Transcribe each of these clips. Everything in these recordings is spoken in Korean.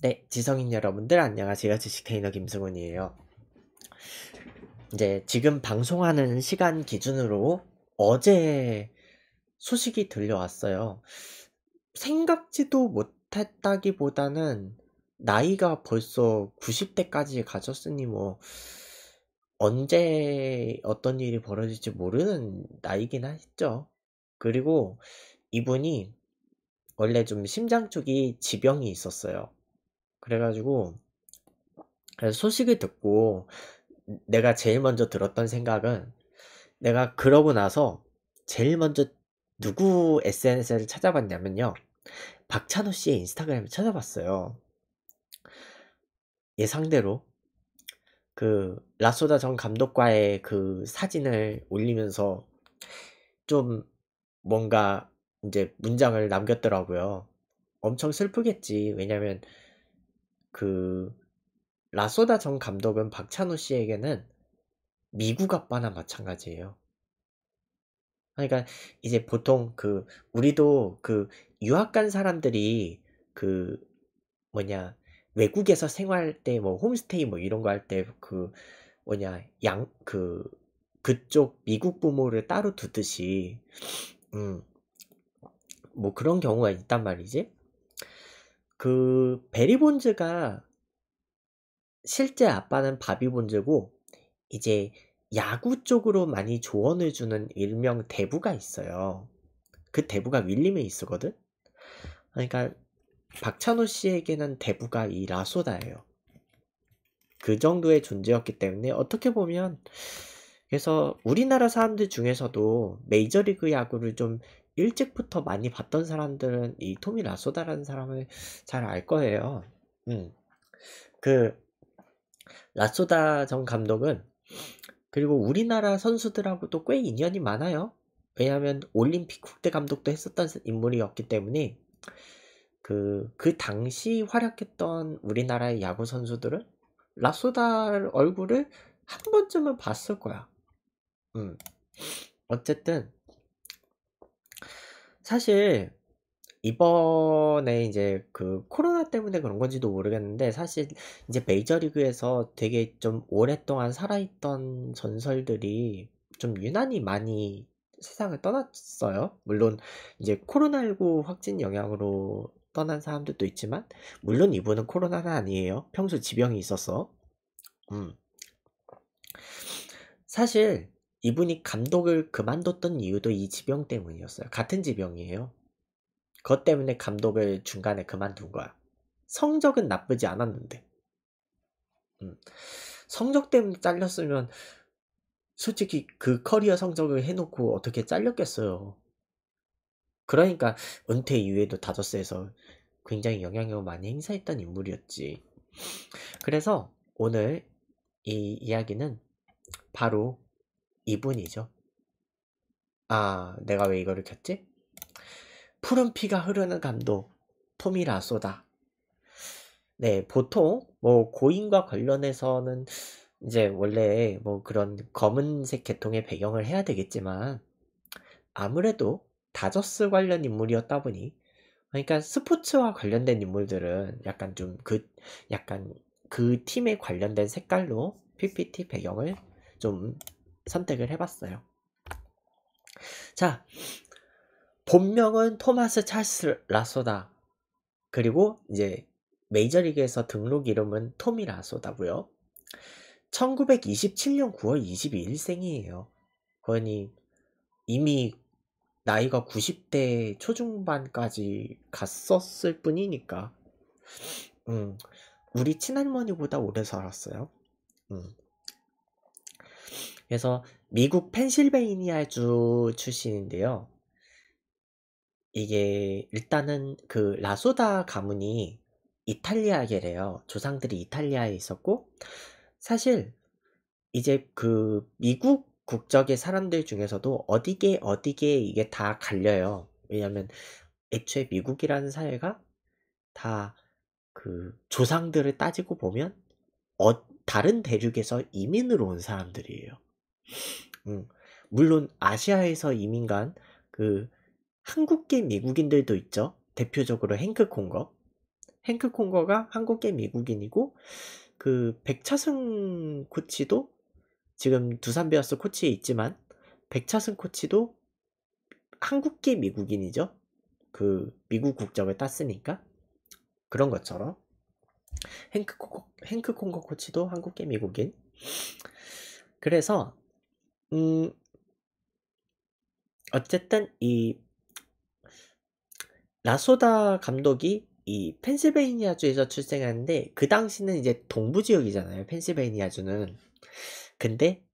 네, 지성인 여러분들 안녕하세요. 지식테이너 김승훈이에요. 이제 지금 방송하는 시간 기준으로 어제 소식이 들려왔어요. 생각지도 못했다기보다는 나이가 벌써 90대까지 가졌으니 뭐 언제 어떤 일이 벌어질지 모르는 나이긴 하죠. 겠 그리고 이분이 원래 좀 심장 쪽이 지병이 있었어요. 그래가지고 그래서 소식을 듣고 내가 제일 먼저 들었던 생각은 내가 그러고 나서 제일 먼저 누구 SNS를 찾아봤냐면요. 박찬호 씨의 인스타그램을 찾아봤어요. 예상대로 그 라소다 전 감독과의 그 사진을 올리면서 좀 뭔가 이제 문장을 남겼더라고요. 엄청 슬프겠지. 왜냐면 그 라소다 전 감독은 박찬호 씨에게는 미국 아빠나 마찬가지예요. 그러니까 이제 보통 그 우리도 그 유학 간 사람들이 그 뭐냐 외국에서 생활할 때뭐 홈스테이 뭐 이런 거 할 때 그 뭐냐 양 그 그쪽 미국 부모를 따로 두듯이 음뭐 그런 경우가 있단 말이지. 그 베리본즈가 실제 아빠는 바비본즈고 이제 야구 쪽으로 많이 조언을 주는 일명 대부가 있어요. 그 대부가 윌리림이 있거든. 그러니까 박찬호 씨에게는 대부가 이 라소다예요. 그 정도의 존재였기 때문에 어떻게 보면 그래서 우리나라 사람들 중에서도 메이저리그 야구를 좀 일찍부터 많이 봤던 사람들은 이 토미 라소다라는 사람을 잘 알 거예요. 음. 그 라소다 전 감독은 그리고 우리나라 선수들하고도 꽤 인연이 많아요. 왜냐하면 올림픽 국대 감독도 했었던 인물이었기 때문에 그, 그 당시 활약했던 우리나라의 야구 선수들은 라소다 얼굴을 한 번쯤은 봤을 거야. 음. 어쨌든 사실 이번에 이제 그 코로나 때문에 그런 건지도 모르겠는데 사실 이제 메이저리그에서 되게 좀 오랫동안 살아있던 전설들이 좀 유난히 많이 세상을 떠났어요. 물론 이제 코로나19 확진 영향으로 떠난 사람들도 있지만 물론 이분은 코로나는 아니에요. 평소 지병이 있었어. 음. 사실 이분이 감독을 그만뒀던 이유도 이 지병 때문이었어요. 같은 지병이에요. 그것 때문에 감독을 중간에 그만둔 거야. 성적은 나쁘지 않았는데. 음. 성적 때문에 잘렸으면 솔직히 그 커리어 성적을 해놓고 어떻게 잘렸겠어요. 그러니까 은퇴 이후에도 다저스에서 굉장히 영향력을 많이 행사했던 인물이었지. 그래서 오늘 이 이야기는 바로 이분이죠. 아, 내가 왜 이거를 켰지? 푸른 피가 흐르는 감독, 토미라소다. 네, 보통 뭐 고인과 관련해서는 이제 원래 뭐 그런 검은색 계통의 배경을 해야 되겠지만 아무래도 다저스 관련 인물이었다 보니 그러니까 스포츠와 관련된 인물들은 약간 좀 그 약간 그 팀에 관련된 색깔로 PPT 배경을 좀 선택을 해봤어요. 자, 본명은 토마스 찰스 라소다. 그리고 이제 메이저리그에서 등록 이름은 토미 라소다고요. 1927년 9월 22일생이에요. 그러니 이미 나이가 90대 초중반까지 갔었을 뿐이니까. 음, 우리 친할머니보다 오래 살았어요. 음. 그래서 미국 펜실베이니아주 출신인데요. 이게 일단은 그 라소다 가문이 이탈리아계래요. 조상들이 이탈리아에 있었고 사실 이제 그 미국 국적의 사람들 중에서도 어디게 어디게 이게 다 갈려요. 왜냐하면 애초에 미국이라는 사회가 다 그 조상들을 따지고 보면 어, 다른 대륙에서 이민으로 온 사람들이에요. 음, 물론 아시아에서 이민 간그 한국계 미국인들도 있죠. 대표적으로 행크 콩거. 행크 콩거가 한국계 미국인이고 그 백차승 코치도 지금 두산 베어스 코치에 있지만 백차승 코치도 한국계 미국인이죠. 그 미국 국적을 땄으니까 그런 것처럼 행 행크 콩거 코치도 한국계 미국인 그래서 음, 어쨌든 이 라소다 감독이 이 펜실베이니아주에서 출생하는데 그 당시는 이제 동부 지역이잖아요. 펜실베이니아주는. 근데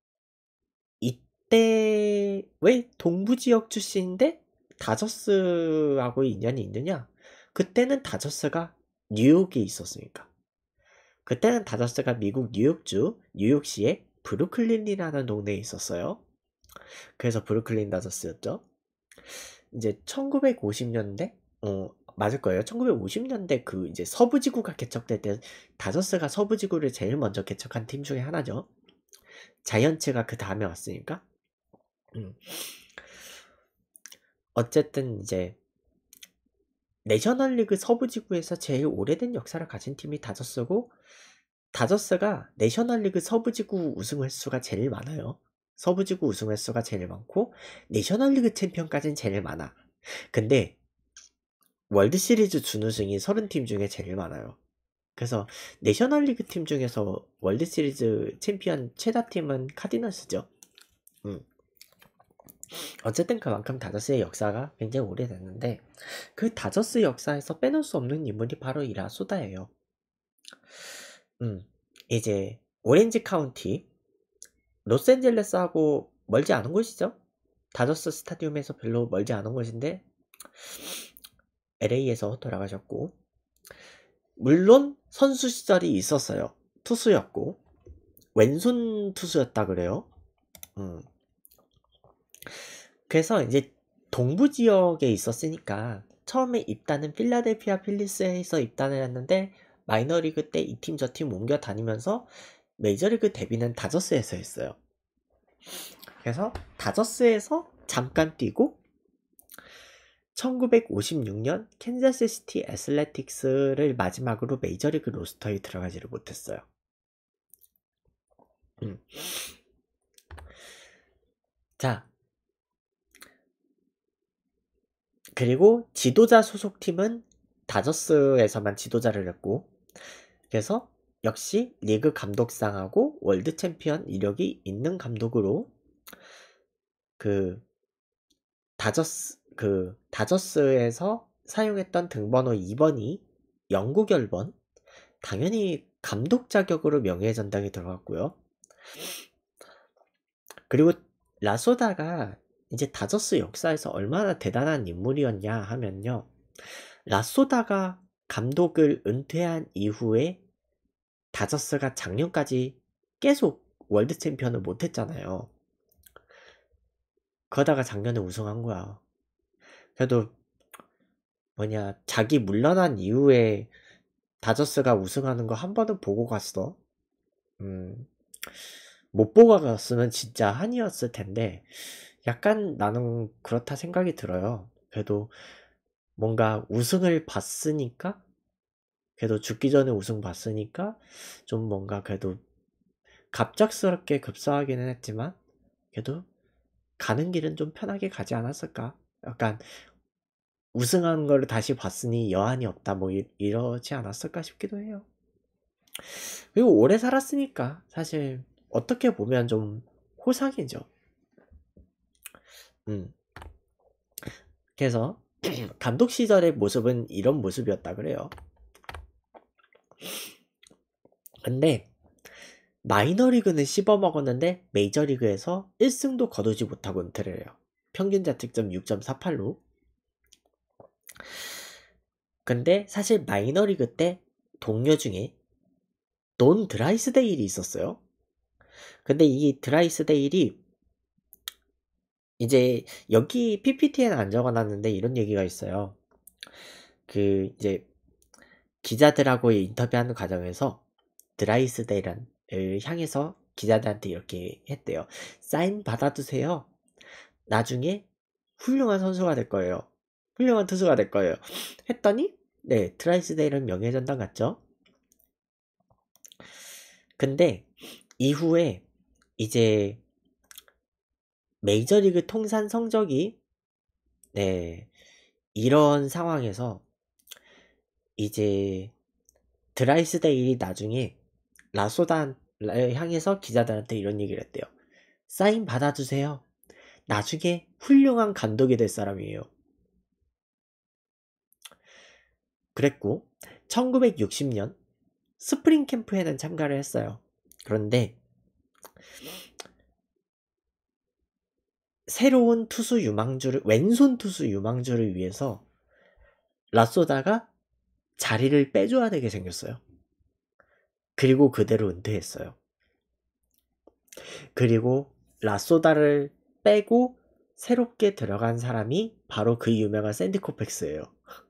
이때 왜 동부 지역 출신인데 다저스하고 인연이 있느냐? 그때는 다저스가 뉴욕에 있었으니까. 그때는 다저스가 미국 뉴욕주 뉴욕시의 브루클린이라는 동네에 있었어요. 그래서 브루클린 다저스였죠. 이제 1950년대 어, 맞을 거예요. 1950년대 그 이제 서부지구가 개척될 때 다저스가 서부지구를 제일 먼저 개척한 팀 중에 하나죠. 자이언츠가 그 다음에 왔으니까. 음. 어쨌든 이제 내셔널리그 서부지구에서 제일 오래된 역사를 가진 팀이 다저스고 다저스가 내셔널리그 서부지구 우승 횟수가 제일 많아요. 서부지구 우승 횟수가 제일 많고 내셔널리그 챔피언까지는 제일 많아. 근데 월드시리즈 준우승이 30팀 중에 제일 많아요. 그래서 내셔널리그 팀 중에서 월드시리즈 챔피언 최다 팀은 카디너스죠. 음. 어쨌든 그만큼 다저스의 역사가 굉장히 오래됐는데 그 다저스 역사에서 빼놓을 수 없는 인물이 바로 이라소다예요. 음, 이제 오렌지 카운티 로스앤젤레스하고 멀지 않은 곳이죠. 다저스 스타디움에서 별로 멀지 않은 곳인데 LA에서 돌아가셨고 물론 선수 시절이 있었어요. 투수였고 왼손 투수였다 그래요. 음. 그래서 이제 동부 지역에 있었으니까 처음에 입단은 필라델피아 필리스에서 입단을 했는데 마이너리그 때 이 팀 저 팀 옮겨 다니면서 메이저리그 데뷔는 다저스에서 했어요. 그래서 다저스에서 잠깐 뛰고 1956년 캔자스시티 애슬레틱스를 마지막으로 메이저리그 로스터에 들어가지를 못했어요. 음. 자, 그리고 지도자 소속팀은 다저스에서만 지도자를 했고 그래서 역시 리그 감독상하고 월드 챔피언 이력이 있는 감독으로 그 다저스 그 다저스에서 사용했던 등번호 2번이 영국 1번 당연히 감독 자격으로 명예 전당에 들어갔고요. 그리고 라소다가 이제 다저스 역사에서 얼마나 대단한 인물이었냐 하면요. 라소다가 감독을 은퇴한 이후에 다저스가 작년까지 계속 월드 챔피언을 못했잖아요. 그러다가 작년에 우승한 거야. 그래도 뭐냐 자기 물러난 이후에 다저스가 우승하는 거 한 번은 보고 갔어. 음, 못 보고 갔으면 진짜 한이었을 텐데 약간 나는 그렇다 생각이 들어요. 그래도 뭔가 우승을 봤으니까 그래도 죽기 전에 우승 봤으니까 좀 뭔가 그래도 갑작스럽게 급사하기는 했지만 그래도 가는 길은 좀 편하게 가지 않았을까? 약간 우승한 걸 다시 봤으니 여한이 없다 뭐 이, 이러지 않았을까 싶기도 해요. 그리고 오래 살았으니까 사실 어떻게 보면 좀 호상이죠. 음. 그래서 감독 시절의 모습은 이런 모습이었다 그래요. 근데 마이너리그는 씹어먹었는데 메이저리그에서 1승도 거두지 못하고 은퇴를 해요. 평균 자책점 6.48로. 근데 사실 마이너리그 때 동료 중에 논 드라이스데일이 있었어요. 근데 이 드라이스데일이 이제 여기 PPT에는 안 적어놨는데 이런 얘기가 있어요. 그 이제 기자들하고 인터뷰하는 과정에서 드라이스데이를 향해서 기자들한테 이렇게 했대요. 사인 받아두세요. 나중에 훌륭한 선수가 될 거예요. 훌륭한 투수가 될 거예요. 했더니 네 드라이스데이는 명예전당 같죠. 근데 이후에 이제 메이저리그 통산 성적이 네 이런 상황에서 이제 드라이스데일이 나중에 라소다를 향해서 기자들한테 이런 얘기를 했대요. 사인 받아주세요. 나중에 훌륭한 감독이 될 사람이에요. 그랬고 1960년 스프링 캠프에는 참가를 했어요. 그런데 새로운 투수 유망주를 왼손 투수 유망주를 위해서 라소다가 자리를 빼줘야 되게 생겼어요. 그리고 그대로 은퇴했어요. 그리고 라소다를 빼고 새롭게 들어간 사람이 바로 그 유명한 샌디 코펙스예요.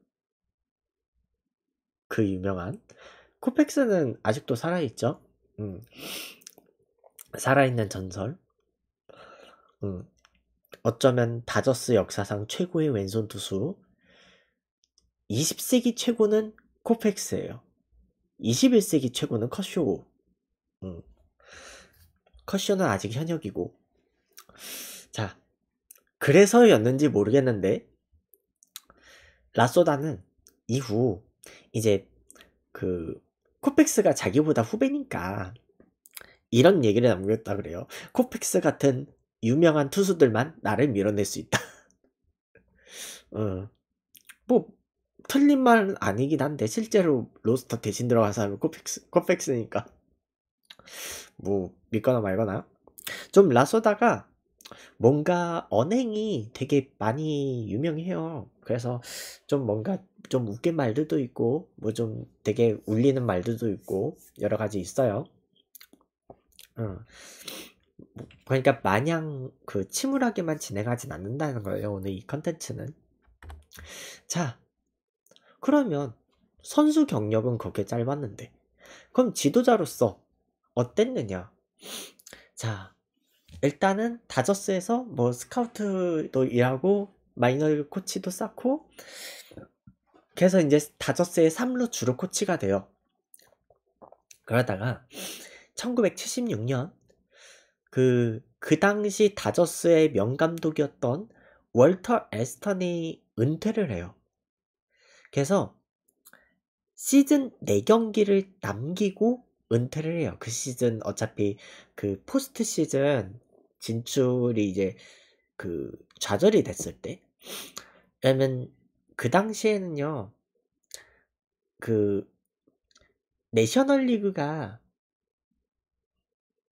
그 유명한 코펙스는 아직도 살아있죠. 음. 살아있는 전설. 음. 어쩌면 다저스 역사상 최고의 왼손 투수, 20세기 최고는 코펙스예요. 21세기 최고는 커쇼고 음. 컷쇼는 아직 현역이고. 자, 그래서였는지 모르겠는데 라소다는 이후 이제 그 코펙스가 자기보다 후배니까 이런 얘기를 남겼다 그래요. 코펙스 같은 유명한 투수들만 나를 밀어낼 수 있다. 어, 뭐 틀린 말 아니긴 한데 실제로 로스터 대신 들어간 사람은 코펙스, 코펙스니까 뭐 믿거나 말거나 좀 라소다가 뭔가 언행이 되게 많이 유명해요 그래서 좀 뭔가 좀 웃긴 말들도 있고 뭐 좀 되게 울리는 말들도 있고 여러 가지 있어요 어. 그러니까 마냥 그 침울하게만 진행하진 않는다는 거예요 오늘 이 컨텐츠는 자 그러면 선수 경력은 그렇게 짧았는데 그럼 지도자로서 어땠느냐? 자, 일단은 다저스에서 뭐 스카우트도 일하고 마이너 코치도 쌓고 그래서 이제 다저스의 3루 주로 코치가 돼요. 그러다가 1976년 그, 그 당시 다저스의 명감독이었던 월터 에스턴이 은퇴를 해요. 그래서 시즌 4경기를 남기고 은퇴를 해요. 그 시즌 어차피 그 포스트 시즌 진출이 이제 그 좌절이 됐을 때. 왜냐면 그 당시에는요. 그 내셔널 리그가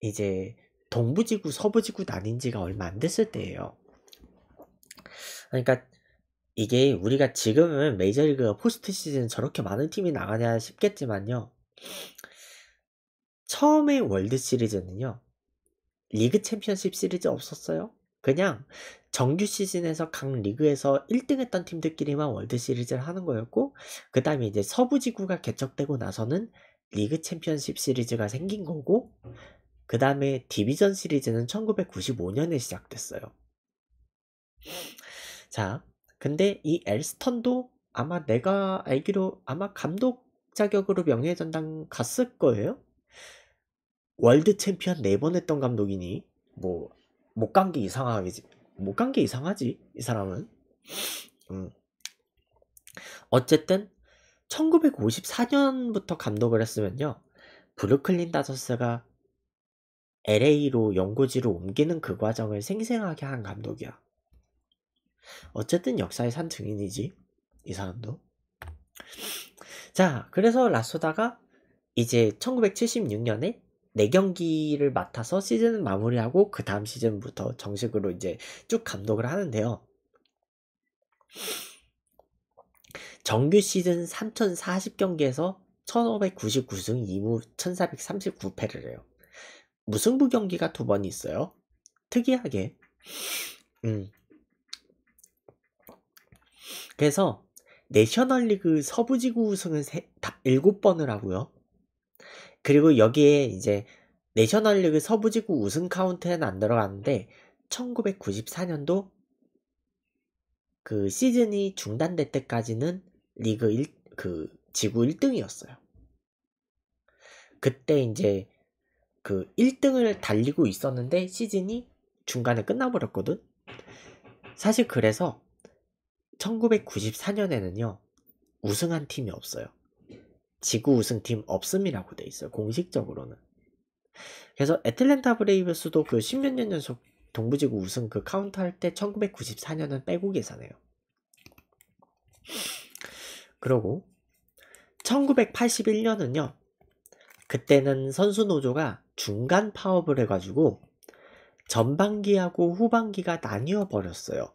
이제 동부지구, 서부지구 나뉜 지가 얼마 안 됐을 때예요. 그러니까 이게 우리가 지금은 메이저리그가 포스트 시즌 저렇게 많은 팀이 나가냐 싶겠지만요. 처음에 월드 시리즈는요. 리그 챔피언십 시리즈 없었어요. 그냥 정규 시즌에서 각 리그에서 1등 했던 팀들끼리만 월드 시리즈를 하는 거였고 그 다음에 이제 서부 지구가 개척되고 나서는 리그 챔피언십 시리즈가 생긴 거고 그 다음에 디비전 시리즈는 1995년에 시작됐어요. 자, 근데 이 엘스턴도 아마 내가 알기로 아마 감독 자격으로 명예전당 갔을 거예요. 월드 챔피언 네 번 했던 감독이니 뭐 못 간 게 이상하지 겠못간 게 이상하지 이 사람은 음. 어쨌든 1954년부터 감독을 했으면요 브루클린 다저스가 LA로 연고지로 옮기는 그 과정을 생생하게 한 감독이야 어쨌든 역사의 산 증인이지 이 사람도 자 그래서 라소다가 이제 1976년에 내경기를 맡아서 시즌을 마무리하고 그 다음 시즌부터 정식으로 이제 쭉 감독을 하는데요 정규 시즌 3040경기에서 1599승 2무 1439패를 해요. 무승부 경기가 두 번 있어요. 특이하게. 음, 그래서 내셔널리그 서부지구 우승은 7번을 하고요. 그리고 여기에 이제 내셔널리그 서부지구 우승 카운트에는 안들어갔는데 1994년도 그 시즌이 중단될 때까지는 리그 1, 그 지구 1등이었어요. 그때 이제 그 1등을 달리고 있었는데 시즌이 중간에 끝나버렸거든? 사실 그래서 1994년에는요, 우승한 팀이 없어요. 지구 우승팀 없음이라고 돼 있어요. 공식적으로는. 그래서 애틀랜타 브레이브스도 그 십몇 년 연속 동부지구 우승 그 카운트 할때 1994년은 빼고 계산해요. 그러고 1981년은요. 그때는 선수 노조가 중간 파업을 해가지고 전반기하고 후반기가 나뉘어 버렸어요.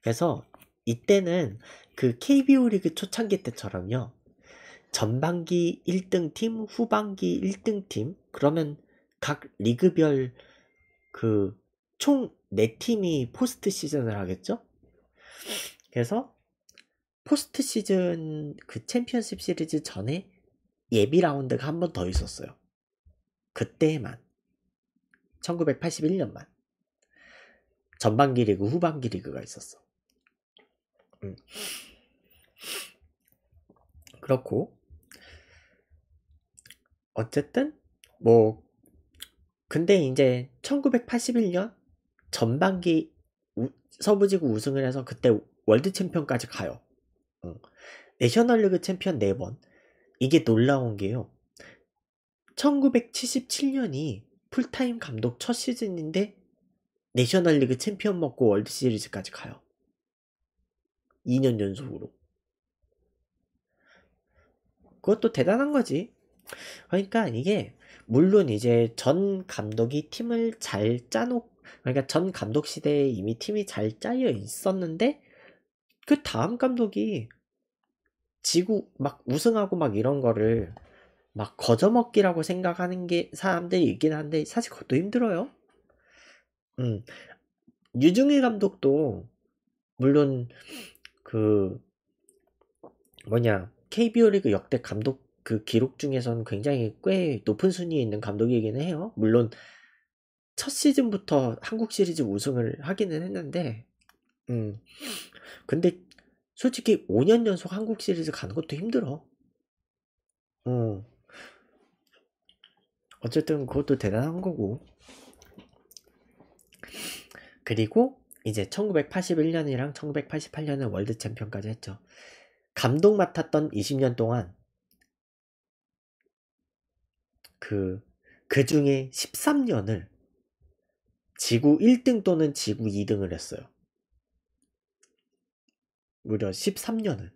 그래서 이때는 그 KBO 리그 초창기 때처럼요. 전반기 1등 팀, 후반기 1등 팀, 그러면 각 리그별 그 총 4팀이 포스트 시즌을 하겠죠? 그래서 포스트 시즌 그 챔피언십 시리즈 전에 예비 라운드가 한 번 더 있었어요. 그때만. 1981년만. 전반기 리그, 후반기 리그가 있었어. 음. 그렇고 어쨌든 뭐 근데 이제 1981년 전반기 서부지구 우승을 해서 그때 월드 챔피언까지 가요. 내셔널리그 챔피언 4번. 이게 놀라운 게요. 1977년이 풀타임 감독 첫 시즌인데 내셔널리그 챔피언 먹고 월드 시리즈까지 가요. 2년 연속으로. 그것도 대단한 거지. 그러니까 이게 물론 이제 전 감독이 팀을 잘 짜놓 고 그러니까 전 감독 시대에 이미 팀이 잘 짜여 있었는데 그 다음 감독이 지구 막 우승하고 막 이런 거를 막 거저먹기라고 생각하는 게 사람들이 있긴 한데 사실 그것도 힘들어요. 음. 유중일 감독도 물론 그 뭐냐 KBO 리그 역대 감독 그 기록 중에선 굉장히 꽤 높은 순위에 있는 감독이기는 해요. 물론 첫 시즌부터 한국 시리즈 우승을 하기는 했는데, 음, 근데 솔직히 5년 연속 한국 시리즈 가는 것도 힘들어. 어, 어쨌든 그것도 대단한 거고. 그리고 이제 1981년이랑 1988년에 월드 챔피언까지 했죠. 감독 맡았던 20년 동안 그, 그 중에 13년을 지구 1등 또는 지구 2등을 했어요. 무려 13년을.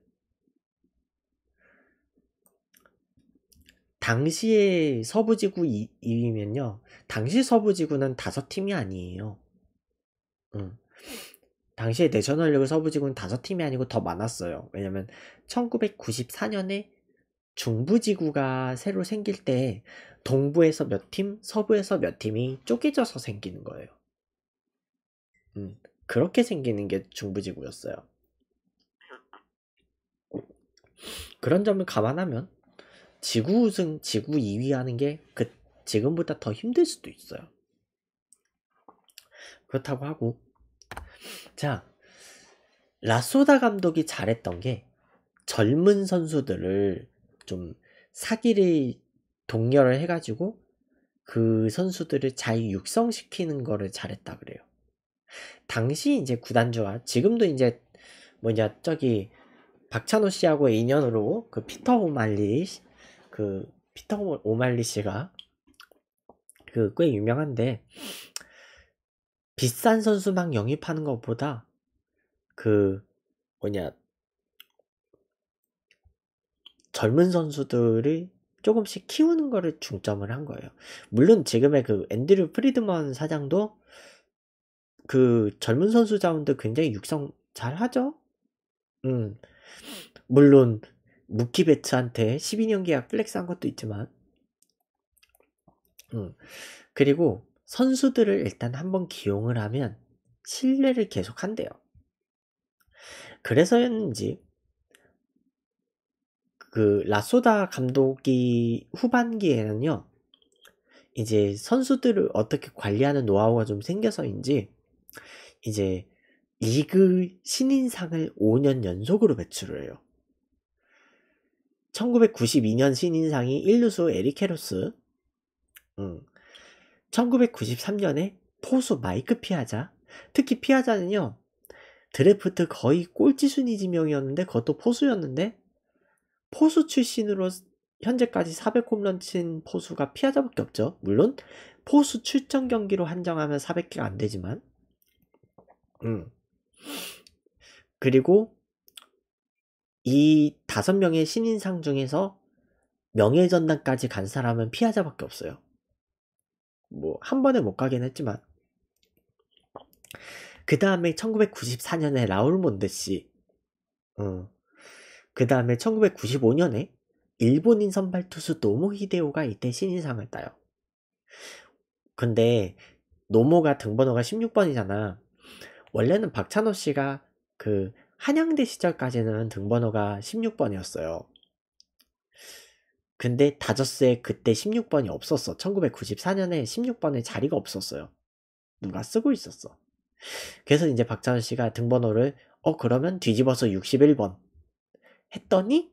당시의 서부지구 2위면요. 당시 서부지구는 5 팀이 아니에요. 응. 당시에 내셔널리그 서부지구는 다섯 팀이 아니고 더 많았어요. 왜냐면 1994년에 중부지구가 새로 생길 때 동부에서 몇 팀, 서부에서 몇 팀이 쪼개져서 생기는 거예요. 음, 그렇게 생기는 게 중부지구였어요. 그런 점을 감안하면 지구 우승, 지구 2위 하는 게 그 지금보다 더 힘들 수도 있어요. 그렇다고 하고 자, 라소다 감독이 잘했던 게 젊은 선수들을 좀 사기를 동결을 해가지고 그 선수들을 잘 육성시키는 거를 잘했다 그래요. 당시 이제 구단주가 지금도 이제 뭐냐 저기 박찬호 씨하고 인연으로 그 피터 오말리 그 피터 오말리 씨가 그 꽤 유명한데 비싼 선수 막 영입하는 것보다 그 뭐냐 젊은 선수들이 조금씩 키우는 거를 중점을 한 거예요. 물론 지금의 그 앤드류 프리드먼 사장도 그 젊은 선수 자원도 굉장히 육성 잘 하죠. 음. 물론 무키 베츠한테 12년 계약 플렉스한 것도 있지만. 음. 그리고 선수들을 일단 한번 기용을 하면 신뢰를 계속 한대요. 그래서였는지 그 라소다 감독이 후반기에는요. 이제 선수들을 어떻게 관리하는 노하우가 좀 생겨서인지 이제 리그 신인상을 5년 연속으로 배출을 해요. 1992년 신인상이 1루수 에리케로스 음, 1993년에 포수 마이크 피아자, 특히 피아자는요, 드래프트 거의 꼴찌 순위 지명이었는데 그것도 포수였는데 포수 출신으로 현재까지 400홈런 친 포수가 피아자밖에 없죠. 물론 포수 출전 경기로 한정하면 400개가 안 되지만 음. 그리고 이 다섯 명의 신인상 중에서 명예전당까지 간 사람은 피아자밖에 없어요. 뭐한 번에 못 가긴 했지만 그 다음에 1994년에 라울 몬드 씨, 어. 그 다음에 1995년에 일본인 선발 투수 노모 히데오가 이때 신인상을 따요. 근데 노모가 등번호가 16번이잖아. 원래는 박찬호 씨가 그 한양대 시절까지는 등번호가 16번이었어요. 근데 다저스에 그때 16번이 없었어. 1994년에 1 6번의 자리가 없었어요. 누가 쓰고 있었어. 그래서 이제 박찬호 씨가 등번호를 어 그러면 뒤집어서 61번 했더니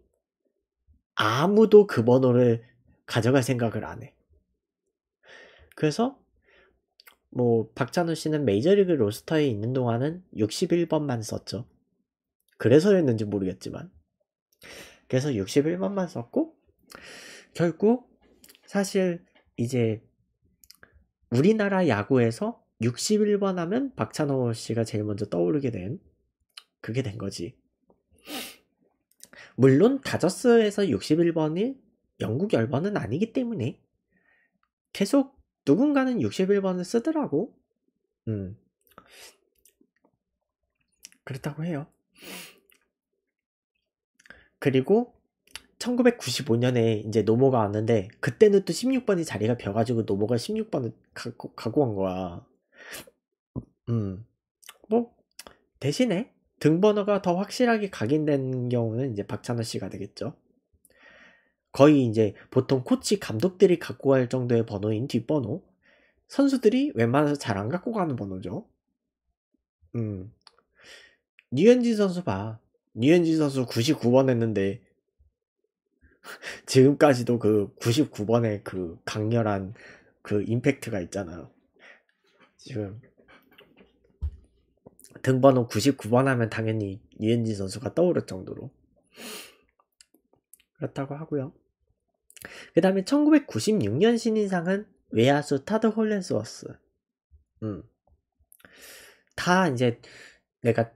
아무도 그 번호를 가져갈 생각을 안 해. 그래서 뭐 박찬호 씨는 메이저리그 로스터에 있는 동안은 61번만 썼죠. 그래서였는지 모르겠지만. 그래서 61번만 썼고 결국 사실 이제 우리나라 야구에서 61번 하면 박찬호 씨가 제일 먼저 떠오르게 된 그게 된 거지. 물론 다저스에서 61번이 영국 열번은 아니기 때문에 계속 누군가는 61번을 쓰더라고. 음. 그렇다고 해요. 그리고 1995년에 이제 노모가 왔는데 그때는 또 16번이 자리가 비어가지고 노모가 16번을 갖고, 갖고 온 거야. 음, 뭐 대신에 등번호가 더 확실하게 각인된 경우는 이제 박찬호 씨가 되겠죠. 거의 이제 보통 코치 감독들이 갖고 갈 정도의 번호인 뒷번호. 선수들이 웬만해서 잘 안 갖고 가는 번호죠. 음. 류현진 선수 봐. 뉴현진 선수 99번 했는데 지금까지도 그 99번의 그 강렬한 그 임팩트가 있잖아요. 지금 등번호 99번 하면 당연히 유엔진 선수가 떠오를 정도로 그렇다고 하고요. 그 다음에 1996년 신인상은 외야수 타드 홀렌스워스. 음. 다 이제 내가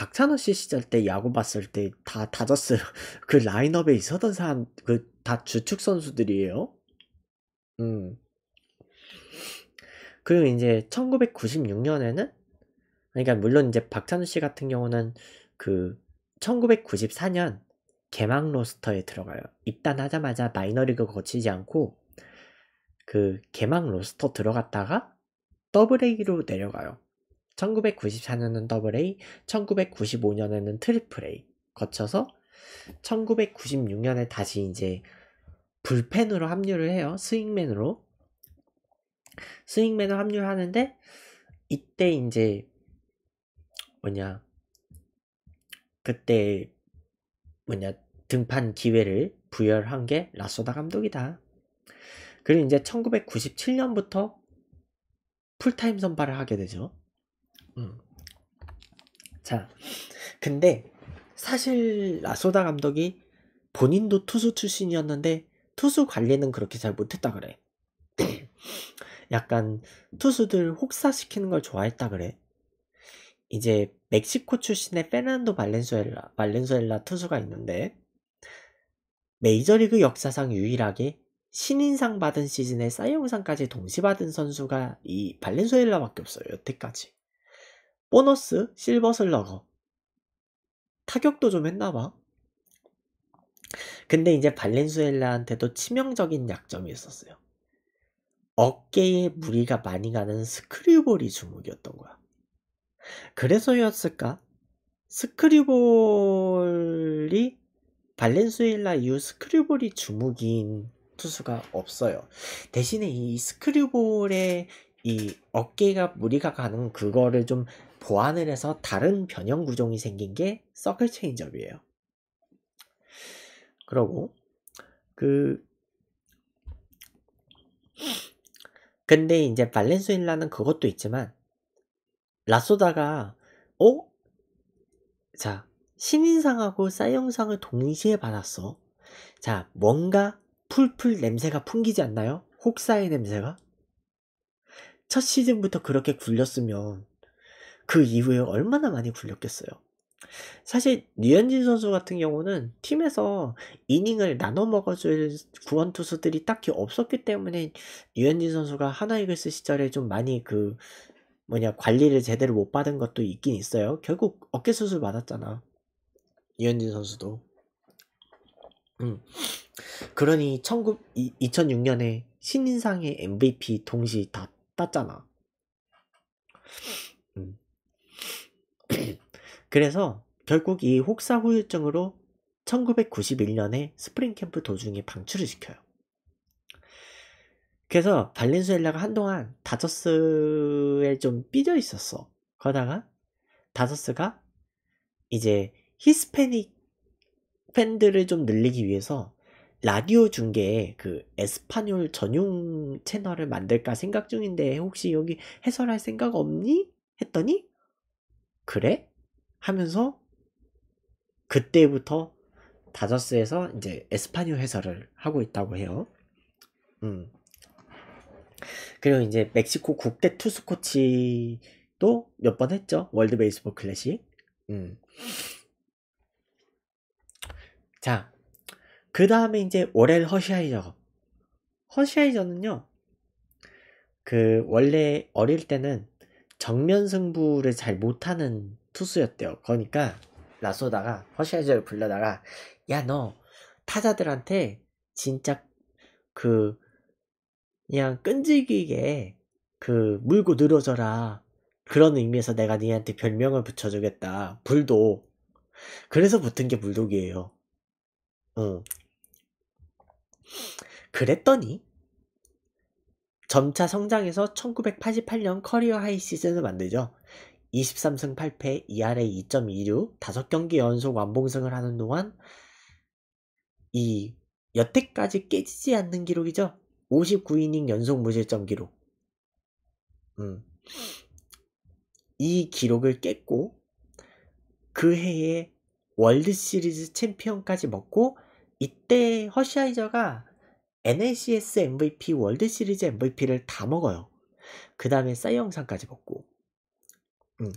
박찬호 씨 시절 때 야구 봤을 때 다 다저스 그 라인업에 있었던 사람 그 다 주축 선수들이에요. 음. 그리고 이제 1996년에는 그러니까 물론 이제 박찬호 씨 같은 경우는 그 1994년 개막 로스터에 들어가요. 입단하자마자 마이너리그 거치지 않고 그 개막 로스터 들어갔다가 더블 A로 내려가요. 1994년은 더블 A, 1995년에는 트리플 A 거쳐서 1996년에 다시 이제 불펜으로 합류를 해요. 스윙맨으로. 스윙맨으로 합류하는데 를 이때 이제 뭐냐 그때 뭐냐 등판 기회를 부여한 게 라소다 감독이다. 그리고 이제 1997년부터 풀타임 선발을 하게 되죠. 자, 근데 사실 라소다 감독이 본인도 투수 출신이었는데 투수 관리는 그렇게 잘 못했다 그래. 약간 투수들 혹사시키는 걸 좋아했다 그래. 이제 멕시코 출신의 페난도 발렌수엘라, 발렌수엘라 투수가 있는데 메이저리그 역사상 유일하게 신인상 받은 시즌에 싸이영상까지 동시 받은 선수가 이 발렌수엘라밖에 없어요. 여태까지. 보너스 실버 슬러거 타격도 좀 했나봐 근데 이제 발렌수엘라한테도 치명적인 약점이 있었어요 어깨에 무리가 많이 가는 스크류볼이 주목이었던 거야 그래서였을까? 스크류볼이 발렌수엘라 이후 스크류볼이 주목인 투수가 없어요. 대신에 이 스크류볼의 이 어깨가 무리가 가는 그거를 좀 보안을 해서 다른 변형 구종이 생긴 게 서클 체인지업이에요. 그러고 그 근데 이제 발렌수엘라는 그것도 있지만 라소다가 어? 자 신인상하고 사이영상을 동시에 받았어. 자 뭔가 풀풀 냄새가 풍기지 않나요? 혹사의 냄새가? 첫 시즌부터 그렇게 굴렸으면 그 이후에 얼마나 많이 굴렸겠어요. 사실 류현진 선수 같은 경우는 팀에서 이닝을 나눠 먹어줄 구원 투수들이 딱히 없었기 때문에 류현진 선수가 하나이글스 시절에 좀 많이 그 뭐냐 관리를 제대로 못 받은 것도 있긴 있어요. 결국 어깨 수술 받았잖아. 류현진 선수도. 음. 그러니 19, 2006년에 신인상의 MVP 동시 다 땄잖아. 음. 그래서 결국 이 혹사 후유증으로 1991년에 스프링 캠프 도중에 방출을 시켜요. 그래서 발렌수엘라가 한동안 다저스에 좀 삐져 있었어. 그러다가 다저스가 이제 히스패닉 팬들을 좀 늘리기 위해서 라디오 중계에 그 에스파뇰 전용 채널을 만들까 생각 중인데 혹시 여기 해설할 생각 없니? 했더니 그래? 하면서 그때부터 다저스에서 이제 에스파뉴 회사를 하고 있다고 해요. 음. 그리고 이제 멕시코 국대 투수 코치도 몇 번 했죠. 월드 베이스볼 클래식. 음. 자, 그 다음에 이제 오렐 허시아이저. 허시아이저는요, 그 원래 어릴 때는 정면 승부를 잘 못하는 투수였대요. 그러니까 라소다가 허시아즈를 불러다가 야 너 타자들한테 진짜 그 그냥 끈질기게 그 물고 늘어져라 그런 의미에서 내가 니한테 별명을 붙여주겠다 불독 그래서 붙은 게 불독이에요 응 어. 그랬더니 점차 성장해서 1988년 커리어 하이 시즌을 만들죠 23승 8패 2할의 2.26 5경기 연속 완봉승을 하는 동안 이 여태까지 깨지지 않는 기록이죠. 59이닝 연속 무실점 기록. 음. 이 기록을 깼고 그 해에 월드 시리즈 챔피언까지 먹고 이때 허시아이저가 NLCS MVP 월드 시리즈 MVP를 다 먹어요. 그 다음에 사이영상까지 먹고 음.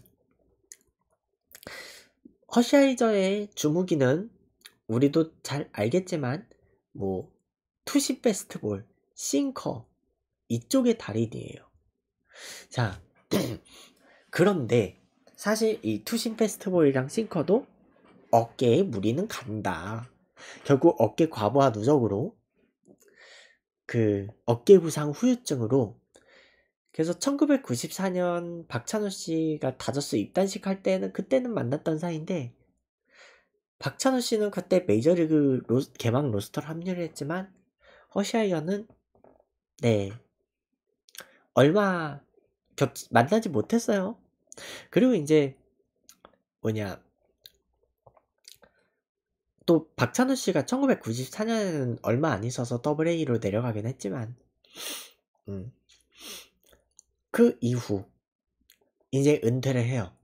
허시아이저의 주무기는 우리도 잘 알겠지만 뭐 투시 베스트볼, 싱커 이쪽의 달인이에요. 자 그런데 사실 이 투신 페스트볼이랑 싱커도 어깨에 무리는 간다. 결국 어깨 과부하 누적으로 그 어깨 부상 후유증으로 그래서 1994년 박찬호 씨가 다저스 입단식 할 때는 그때는 만났던 사이인데 박찬호 씨는 그때 메이저리그 로, 개막 로스터를 합류를 했지만 허시아이어는 네 얼마 겹 만나지 못했어요. 그리고 이제 뭐냐 또 박찬호 씨가 1994년에는 얼마 안 있어서 더블 A로 내려가긴 했지만 음그 이후 이제 은퇴를 해요.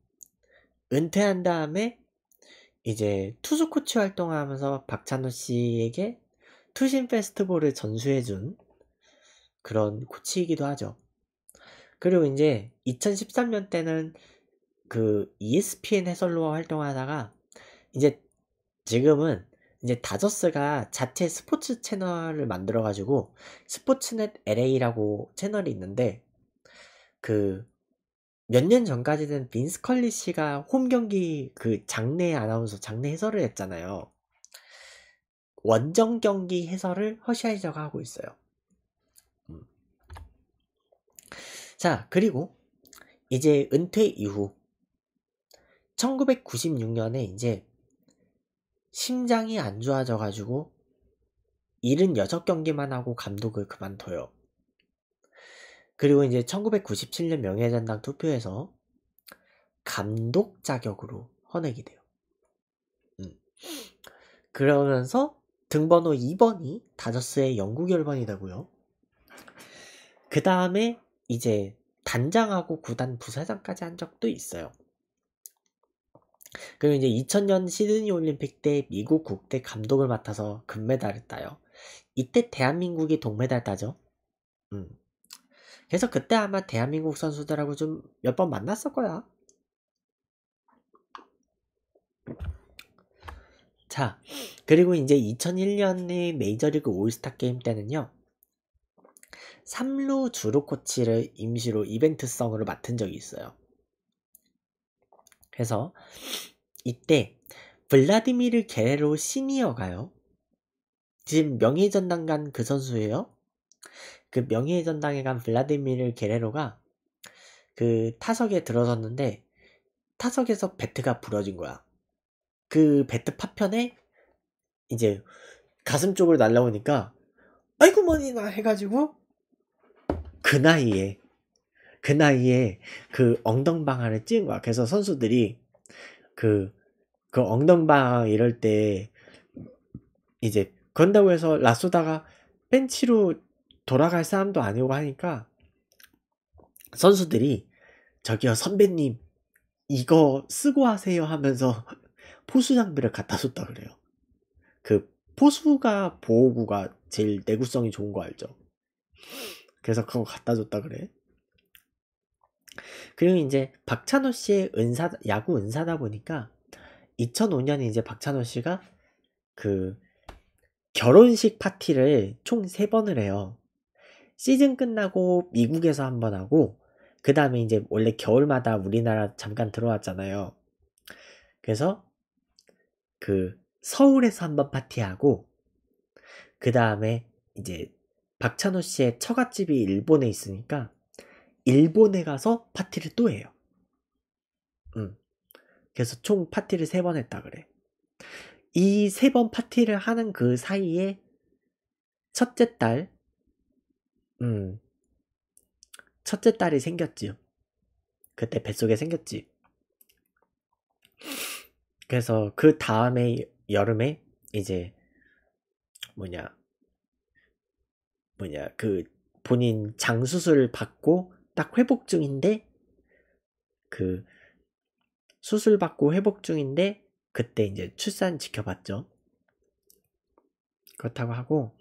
은퇴한 다음에 이제 투수 코치 활동하면서 박찬호 씨에게 투심 페스티벌을 전수해준 그런 코치이기도 하죠. 그리고 이제 2013년 때는 그 ESPN 해설로 활동하다가 이제 지금은 이제 다저스가 자체 스포츠 채널을 만들어가지고 스포츠넷 LA라고 채널이 있는데 그몇년 전까지는 빈스컬리 씨가 홈 경기 그 장내 아나운서 장내 해설을 했잖아요. 원정 경기 해설을 허시아이저가 하고 있어요. 음. 자, 그리고 이제 은퇴 이후 1996년에 이제 심장이 안 좋아져가지고 76경기만 하고 감독을 그만둬요. 그리고 이제 1997년 명예전당 투표에서 감독 자격으로 헌액이 돼요. 음. 그러면서 등번호 2번이 다저스의 영국 열번이 되고요. 그 다음에 이제 단장하고 구단 부사장까지 한 적도 있어요. 그리고 이제 2000년 시드니 올림픽 때 미국 국대 감독을 맡아서 금메달을 따요. 이때 대한민국이 동메달 따죠. 음. 그래서 그때 아마 대한민국 선수들하고 좀 몇 번 만났을 거야. 자, 그리고 이제 2001년에 메이저리그 올스타 게임 때는요. 3루 주루 코치를 임시로 이벤트성으로 맡은 적이 있어요. 그래서 이때 블라디미르 게레로 시니어가요. 지금 명예전당 간그 선수예요. 그 명예의 전당에 간 블라디미르 게레로가 그 타석에 들어섰는데 타석에서 배트가 부러진 거야. 그 배트 파편에 이제 가슴 쪽으로 날라오니까 아이고 머니나 해가지고 그 나이에 그 나이에 그 엉덩방아를 찍은 거야. 그래서 선수들이 그, 그 엉덩방아 이럴 때 이제 그런다고 해서 라소다가 벤치로 돌아갈 사람도 아니고 하니까 선수들이 저기요 선배님 이거 쓰고 하세요 하면서 포수 장비를 갖다 줬다 그래요. 그 포수가 보호구가 제일 내구성이 좋은 거 알죠? 그래서 그거 갖다 줬다 그래. 그리고 이제 박찬호 씨의 은사 야구 은사다 보니까 2005년에 이제 박찬호 씨가 그 결혼식 파티를 총 3번을 해요. 시즌 끝나고 미국에서 한번 하고 그 다음에 이제 원래 겨울마다 우리나라 잠깐 들어왔잖아요. 그래서 그 서울에서 한번 파티하고 그 다음에 이제 박찬호 씨의 처갓집이 일본에 있으니까 일본에 가서 파티를 또 해요. 음. 그래서 총 파티를 세 번 했다 그래. 이 세 번 파티를 하는 그 사이에 첫째 딸 음, 첫째 딸이 생겼지요. 그때 뱃속에 생겼지. 그래서 그 다음에 여름에 이제 뭐냐 뭐냐 그 본인 장수술 받고 딱 회복 중인데 그 수술 받고 회복 중인데 그때 이제 출산 지켜봤죠. 그렇다고 하고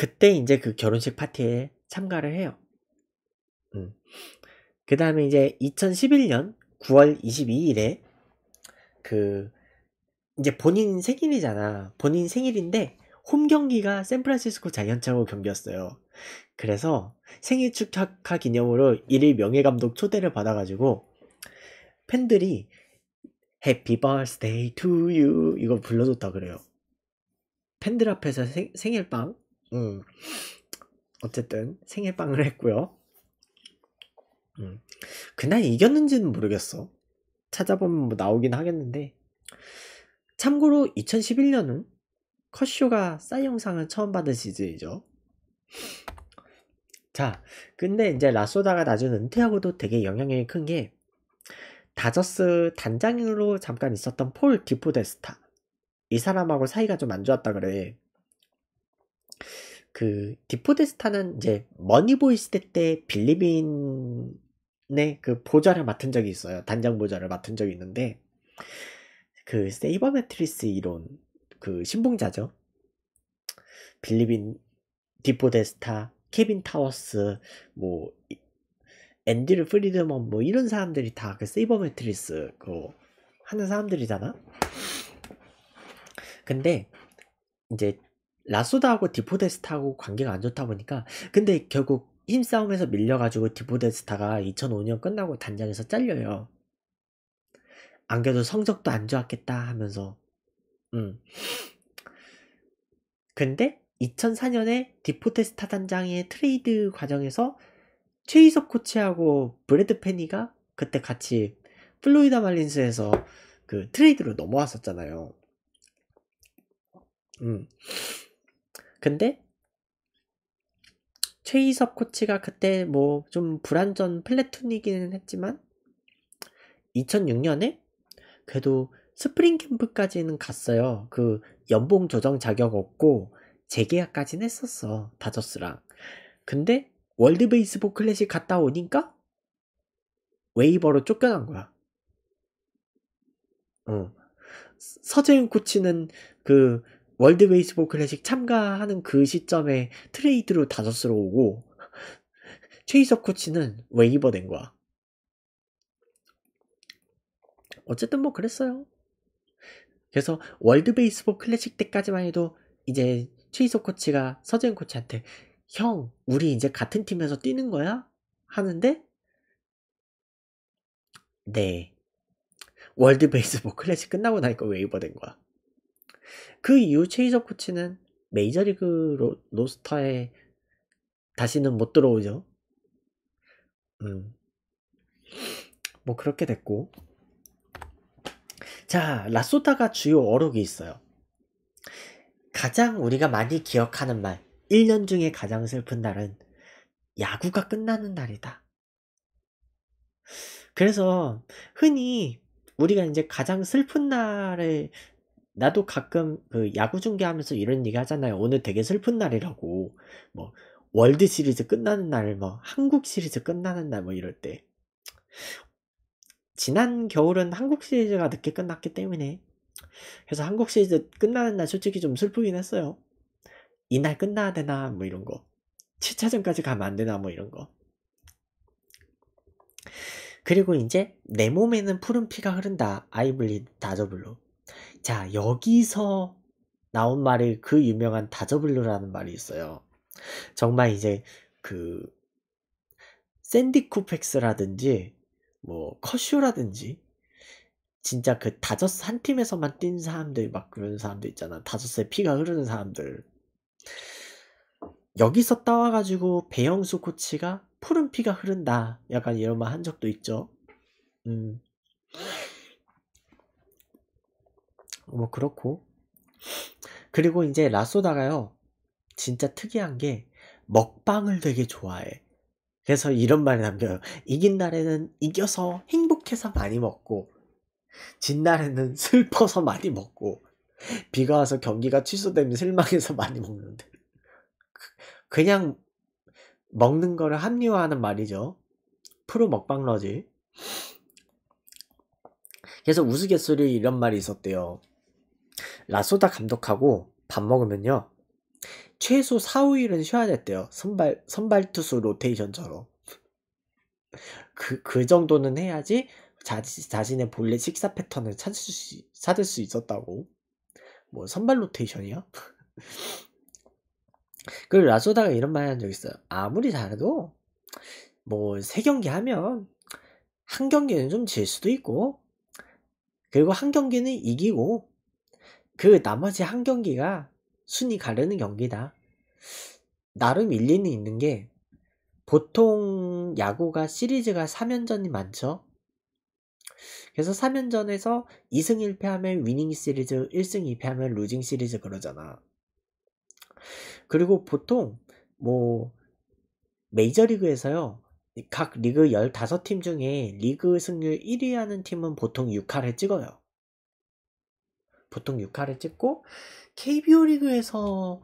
그때 이제 그 결혼식 파티에 참가를 해요. 음. 그 다음에 이제 2011년 9월 22일에 그 이제 본인 생일이잖아. 본인 생일인데 홈 경기가 샌프란시스코 자이언츠하고 경기였어요. 그래서 생일 축하 기념으로 1일 명예 감독 초대를 받아가지고 팬들이 Happy birthday to you 이거 불러줬다 그래요. 팬들 앞에서 생, 생일빵 음, 어쨌든 생일빵을 했고요. 음, 그날 이겼는지는 모르겠어. 찾아보면 뭐 나오긴 하겠는데 참고로 2011년은 컷쇼가 싸이 영상을 처음 받은 시즌이죠. 자, 근데 이제 라소다가 나중 은퇴하고도 되게 영향력이 큰 게 다저스 단장으로 잠깐 있었던 폴 디포데스타 이 사람하고 사이가 좀 안 좋았다 그래. 그 디포데스타는 이제 머니보이 스때 빌리빈의 그 보좌를 맡은 적이 있어요. 단장 보좌를 맡은 적이 있는데 그 세이버 매트리스 이론 그 신봉자죠. 빌리빈 디포데스타 케빈 타워스 뭐 앤디르 프리드먼 뭐 이런 사람들이 다 그 세이버 매트리스 그 하는 사람들이잖아. 근데 이제 라소다하고 디포데스타하고 관계가 안 좋다 보니까 근데 결국 힘싸움에서 밀려가지고 디포데스타가 2005년 끝나고 단장에서 잘려요. 안 그래도 성적도 안 좋았겠다 하면서 음. 근데 2004년에 디포테스타 단장의 트레이드 과정에서 최희석 코치하고 브래드 페니가 그때 같이 플로이다 말린스에서 그 트레이드로 넘어왔었잖아요. 음. 근데 최이섭 코치가 그때 뭐 좀 불안전 플래툰이기는 했지만 2006년에 그래도 스프링 캠프까지는 갔어요. 그 연봉 조정 자격 없고 재계약까지는 했었어. 다저스랑. 근데 월드 베이스볼 클래식 갔다 오니까 웨이버로 쫓겨난 거야. 어. 서재윤 코치는 그 월드 베이스볼 클래식 참가하는 그 시점에 트레이드로 다저스로 오고 최희석 코치는 웨이버 된 거야. 어쨌든 뭐 그랬어요. 그래서 월드 베이스볼 클래식 때까지만 해도 이제 최희석 코치가 서재현 코치한테 형 우리 이제 같은 팀에서 뛰는 거야? 하는데 네 월드 베이스볼 클래식 끝나고 나니까 웨이버 된 거야. 그 이후 체이저 코치는 메이저리그 로, 로스터에 다시는 못 들어오죠. 음. 뭐 그렇게 됐고. 자, 라소타가 주요 어록이 있어요. 가장 우리가 많이 기억하는 말, 1년 중에 가장 슬픈 날은 야구가 끝나는 날이다. 그래서 흔히 우리가 이제 가장 슬픈 날을 나도 가끔 그 야구 중계하면서 이런 얘기 하잖아요. 오늘 되게 슬픈 날이라고. 뭐 월드 시리즈 끝나는 날, 뭐 한국 시리즈 끝나는 날 뭐 이럴 때. 지난 겨울은 한국 시리즈가 늦게 끝났기 때문에 그래서 한국 시리즈 끝나는 날 솔직히 좀 슬프긴 했어요. 이날 끝나야 되나 뭐 이런 거. 7차전까지 가면 안 되나 뭐 이런 거. 그리고 이제 내 몸에는 푸른 피가 흐른다. 아이블리 다저블루. 자, 여기서 나온 말이 그 유명한 다저블루라는 말이 있어요. 정말 이제 그 샌디 쿠펙스라든지 뭐 커쇼라든지 진짜 그 다저스 한 팀에서만 뛴 사람들 막 그런 사람들 있잖아. 다저스에 피가 흐르는 사람들. 여기서 따와가지고 배영수 코치가 푸른 피가 흐른다. 약간 이런 말 한 적도 있죠. 음. 뭐 그렇고 그리고 이제 라소다가요 진짜 특이한 게 먹방을 되게 좋아해 그래서 이런 말을 남겨요 이긴 날에는 이겨서 행복해서 많이 먹고 진 날에는 슬퍼서 많이 먹고 비가 와서 경기가 취소되면 실망해서 많이 먹는데 그, 그냥 먹는 거를 합리화하는 말이죠 프로 먹방러지 그래서 우스갯소리 이런 말이 있었대요 라소다 감독하고 밥 먹으면요. 최소 4, 5일은 쉬어야 됐대요. 선발, 선발 투수 로테이션처럼. 그, 그 정도는 해야지 자, 자신의 본래 식사 패턴을 찾을 수, 찾을 수 있었다고. 뭐, 선발 로테이션이요 그리고 라소다가 이런 말 한 적 있어요. 아무리 잘해도, 뭐, 세 경기 하면, 한 경기는 좀 질 수도 있고, 그리고 한 경기는 이기고, 그 나머지 한 경기가 순위 가르는 경기다. 나름 일리는 있는 게 보통 야구가 시리즈가 3연전이 많죠. 그래서 3연전에서 2승 1패하면 위닝 시리즈, 1승 2패하면 루징 시리즈 그러잖아. 그리고 보통 뭐 메이저리그에서요. 각 리그 15팀 중에 리그 승률 1위 하는 팀은 보통 6할을 찍어요. 보통 6할을 찍고 KBO 리그에서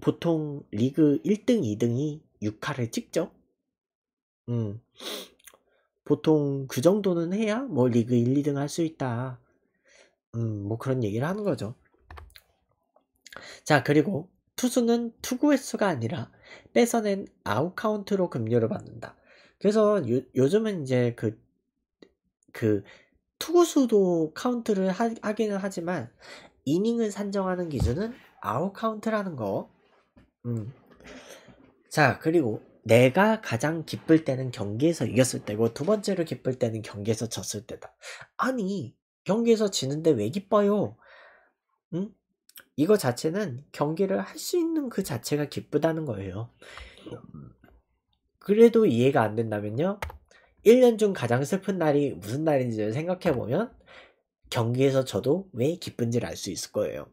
보통 리그 1등, 2등이 6할을 찍죠. 음. 보통 그 정도는 해야 뭐 리그 1, 2등 할 수 있다. 음, 뭐 그런 얘기를 하는 거죠. 자, 그리고 투수는 투구 횟수가 아니라 뺏어낸 아웃 카운트로 급료를 받는다. 그래서 요, 요즘은 이제 그, 그 투구수도 카운트를 하, 하기는 하지만 이닝을 산정하는 기준은 아웃 카운트라는 거. 음. 자, 그리고 내가 가장 기쁠 때는 경기에서 이겼을 때고 두 번째로 기쁠 때는 경기에서 졌을 때다. 아니, 경기에서 지는데 왜 기뻐요? 응? 음? 이거 자체는 경기를 할 수 있는 그 자체가 기쁘다는 거예요. 음. 그래도 이해가 안 된다면요. 1년 중 가장 슬픈 날이 무슨 날인지를 생각해보면 경기에서 저도 왜 기쁜지를 알 수 있을 거예요.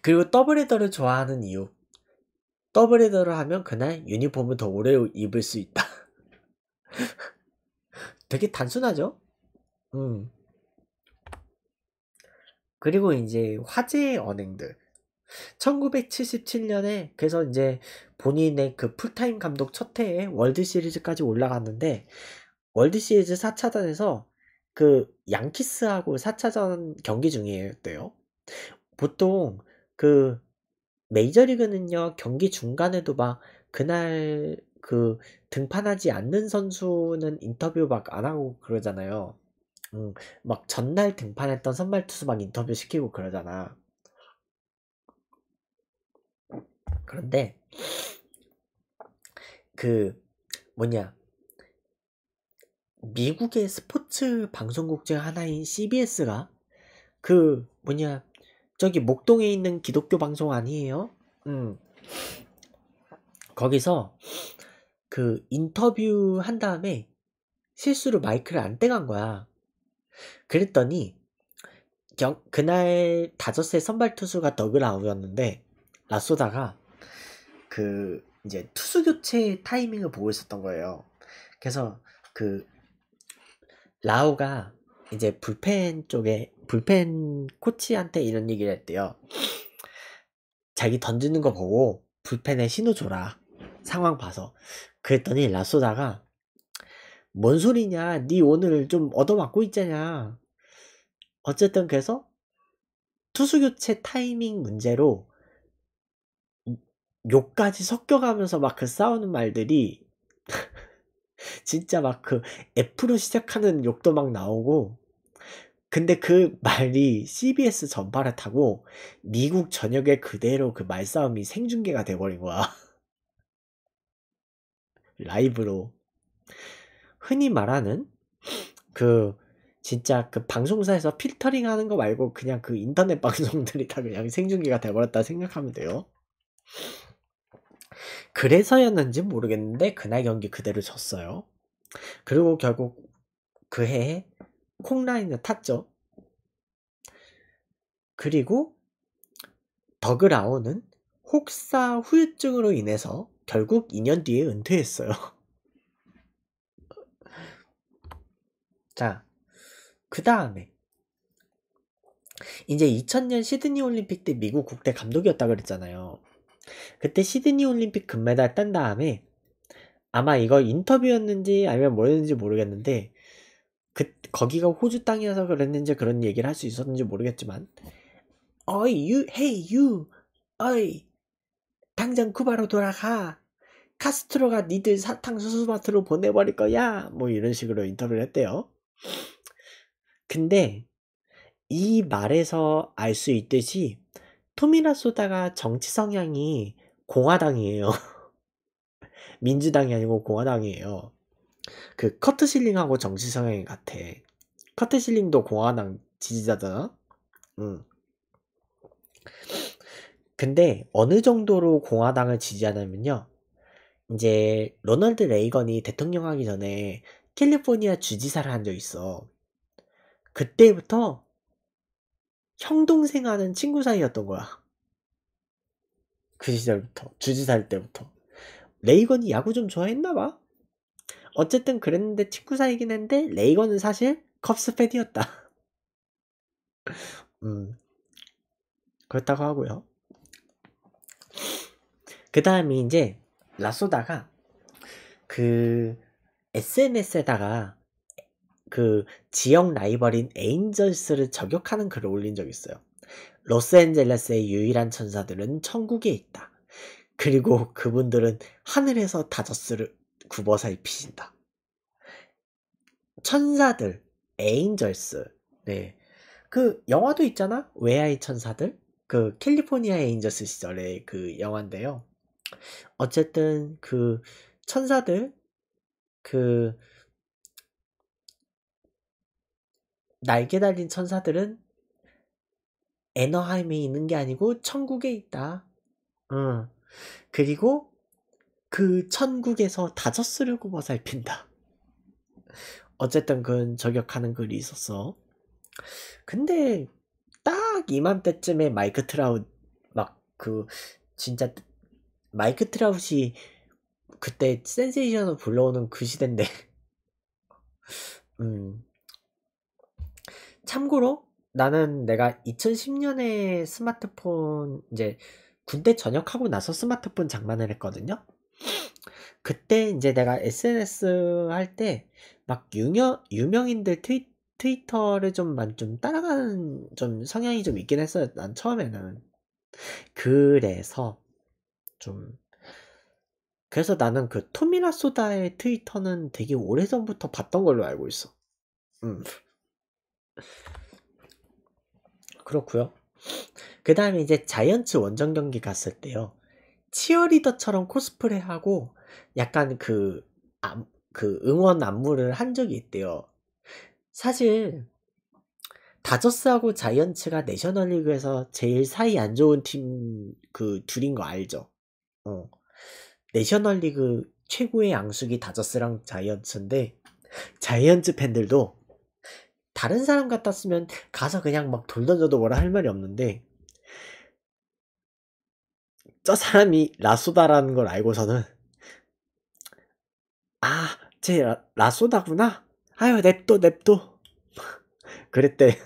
그리고 더블헤더를 좋아하는 이유 더블헤더를 하면 그날 유니폼을 더 오래 입을 수 있다. 되게 단순하죠? 음. 그리고 이제 화제의 언행들 1977년에 그래서 이제 본인의 그 풀타임 감독 첫 해에 월드 시리즈까지 올라갔는데 월드 시리즈 4차전에서 그 양키스하고 4차전 경기 중이었대요. 보통 그 메이저리그는요 경기 중간에도 막 그날 그 등판하지 않는 선수는 인터뷰 막 안 하고 그러잖아요. 음, 막 전날 등판했던 선발 투수 막 인터뷰 시키고 그러잖아. 그런데 그 뭐냐 미국의 스포츠 방송국 중 하나인 CBS가 그 뭐냐 저기 목동에 있는 기독교 방송 아니에요? 음 거기서 그 인터뷰 한 다음에 실수로 마이크를 안 떼간 거야. 그랬더니 경, 그날 다저스의 선발 투수가 더글 아우였는데 라소다가 그 이제 투수 교체 타이밍을 보고 있었던 거예요. 그래서 그 라오가 이제 불펜 쪽에 불펜 코치한테 이런 얘기를 했대요. 자기 던지는 거 보고 불펜에 신호 줘라. 상황 봐서. 그랬더니 라소다가 뭔 소리냐. 네 오늘 좀 얻어맞고 있잖아. 어쨌든 그래서 투수 교체 타이밍 문제로 욕까지 섞여가면서 막 그 싸우는 말들이 진짜 막 그 F로 시작하는 욕도 막 나오고 근데 그 말이 CBS 전파를 타고 미국 전역에 그대로 그 말싸움이 생중계가 돼버린 거야. 라이브로. 흔히 말하는 그 진짜 그 방송사에서 필터링 하는 거 말고 그냥 그 인터넷 방송들이 다 그냥 생중계가 돼버렸다 생각하면 돼요. 그래서였는지 모르겠는데 그날 경기 그대로 졌어요. 그리고 결국 그 해에 콩라인을 탔죠. 그리고 더그라운은 혹사 후유증으로 인해서 결국 2년 뒤에 은퇴했어요. 자, 그 다음에 이제 2000년 시드니 올림픽 때 미국 국대 감독이었다 그랬잖아요. 그때 시드니 올림픽 금메달 딴 다음에 아마 이거 인터뷰였는지 아니면 뭐였는지 모르겠는데 그 거기가 호주 땅이어서 그랬는지 그런 얘기를 할 수 있었는지 모르겠지만 어이 유 헤이 유 어이 당장 쿠바로 돌아가 카스트로가 니들 사탕수수밭으로 보내버릴 거야 뭐 이런 식으로 인터뷰를 했대요 근데 이 말에서 알 수 있듯이 토미나소다가 정치 성향이 공화당이에요. 민주당이 아니고 공화당이에요. 그 커트 실링하고 정치 성향이 같아. 커트 실링도 공화당 지지자잖아. 응. 근데 어느 정도로 공화당을 지지하냐면요. 이제 로널드 레이건이 대통령 하기 전에 캘리포니아 주지사를 한 적 있어. 그때부터 형동생 하는 친구 사이였던 거야. 그 시절부터 주지사일 때부터 레이건이 야구 좀 좋아했나 봐. 어쨌든 그랬는데 친구 사이긴 한데 레이건은 사실 컵스 팬이었다. 음 그렇다고 하고요. 그 다음이 이제 라소다가 그 SNS에다가 그 지역 라이벌인 에인절스를 저격하는 글을 올린 적이 있어요. 로스앤젤레스의 유일한 천사들은 천국에 있다. 그리고 그분들은 하늘에서 다저스를 굽어서 입히신다. 천사들, 에인절스. 네. 그 영화도 있잖아? 외아이 천사들? 그 캘리포니아 에인절스 시절의 그 영화인데요. 어쨌든 그 천사들, 그 날개 달린 천사들은 에너하임에 있는 게 아니고 천국에 있다. 응. 어. 그리고 그 천국에서 다섯수를 굽어 살핀다. 어쨌든 그건 저격하는 글이 있었어. 근데 딱 이맘때쯤에 마이크 트라웃 막그 진짜 마이크 트라웃이 그때 센세이션을 불러오는 그 시대인데 음 참고로 나는 내가 2010년에 스마트폰 이제 군대 전역하고 나서 스마트폰 장만을 했거든요. 그때 이제 내가 SNS 할 때 막 유명 유명인들 트위, 트위터를 좀만 좀 따라가는 좀 성향이 좀 있긴 했어요. 난 처음에는 그래서 좀 그래서 나는 그 토미라소다의 트위터는 되게 오래전부터 봤던 걸로 알고 있어. 음. 그렇고요. 그 다음에 이제 자이언츠 원정 경기 갔을 때요. 치어리더처럼 코스프레하고 약간 그, 아, 그 응원 안무를 한 적이 있대요. 사실 다저스하고 자이언츠가 내셔널리그에서 제일 사이 안 좋은 팀 그 둘인 거 알죠? 어. 내셔널리그 최고의 양숙이 다저스랑 자이언츠인데 자이언츠 팬들도 다른 사람 같았으면 가서 그냥 막돌 던져도 뭐라 할 말이 없는데 저 사람이 라소다라는 걸 알고서는 아, 쟤 라, 라소다구나. 아유, 냅둬 냅둬. 그랬대.